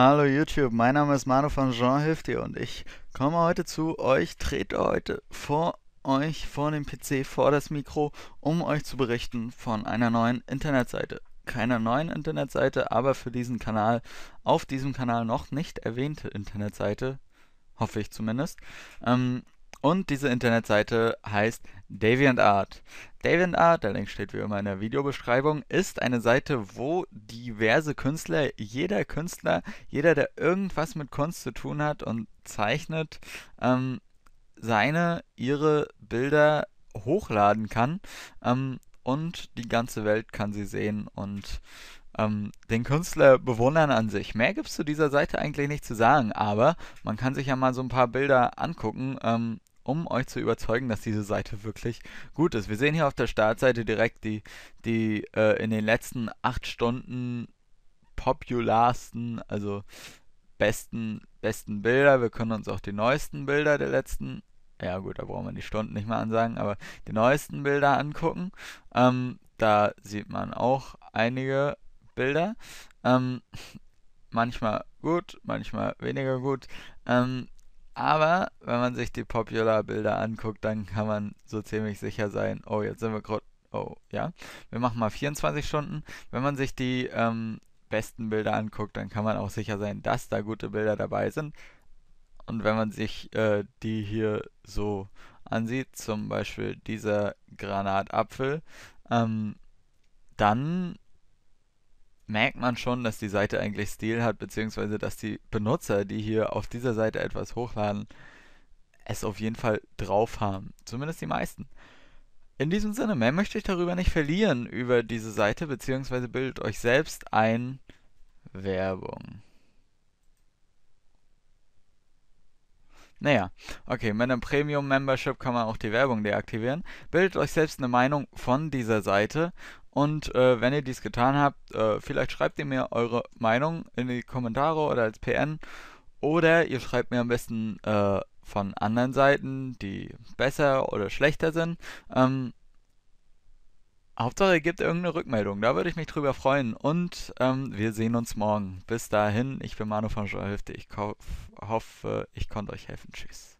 Hallo YouTube, mein Name ist Manu von Jean Hilft und ich komme heute zu euch, trete heute vor euch vor dem PC, vor das Mikro, um euch zu berichten von einer neuen Internetseite. Keiner neuen Internetseite, aber für diesen Kanal, auf diesem Kanal noch nicht erwähnte Internetseite, hoffe ich zumindest. Ähm, und diese Internetseite heißt DeviantArt. DeviantArt, der Link steht wie immer in der Videobeschreibung, ist eine Seite, wo diverse Künstler, jeder Künstler, jeder, der irgendwas mit Kunst zu tun hat und zeichnet, ähm, seine, ihre Bilder hochladen kann. Ähm, und die ganze Welt kann sie sehen und ähm, den Künstler bewundern an sich. Mehr gibt es zu dieser Seite eigentlich nicht zu sagen, aber man kann sich ja mal so ein paar Bilder angucken. Ähm, um euch zu überzeugen, dass diese Seite wirklich gut ist. Wir sehen hier auf der Startseite direkt die, die äh, in den letzten 8 Stunden popularsten, also besten, besten Bilder. Wir können uns auch die neuesten Bilder der letzten ja gut, da brauchen wir die Stunden nicht mal ansagen, aber die neuesten Bilder angucken. Ähm, da sieht man auch einige Bilder. Ähm, manchmal gut, manchmal weniger gut. Ähm, aber wenn man sich die Popular-Bilder anguckt, dann kann man so ziemlich sicher sein, oh, jetzt sind wir gerade, oh, ja, wir machen mal 24 Stunden. Wenn man sich die ähm, besten Bilder anguckt, dann kann man auch sicher sein, dass da gute Bilder dabei sind. Und wenn man sich äh, die hier so ansieht, zum Beispiel dieser Granatapfel, ähm, dann merkt man schon, dass die Seite eigentlich Stil hat, beziehungsweise dass die Benutzer, die hier auf dieser Seite etwas hochladen, es auf jeden Fall drauf haben. Zumindest die meisten. In diesem Sinne, mehr möchte ich darüber nicht verlieren, über diese Seite, beziehungsweise bildet euch selbst ein Werbung. Naja, okay, mit einem Premium-Membership kann man auch die Werbung deaktivieren. Bildet euch selbst eine Meinung von dieser Seite und äh, wenn ihr dies getan habt, äh, vielleicht schreibt ihr mir eure Meinung in die Kommentare oder als PN oder ihr schreibt mir am besten äh, von anderen Seiten, die besser oder schlechter sind. Ähm, Hauptsache, ihr gebt irgendeine Rückmeldung. Da würde ich mich drüber freuen. Und ähm, wir sehen uns morgen. Bis dahin, ich bin Manu von Schulhöfte. Ich hoffe, ich konnte euch helfen. Tschüss.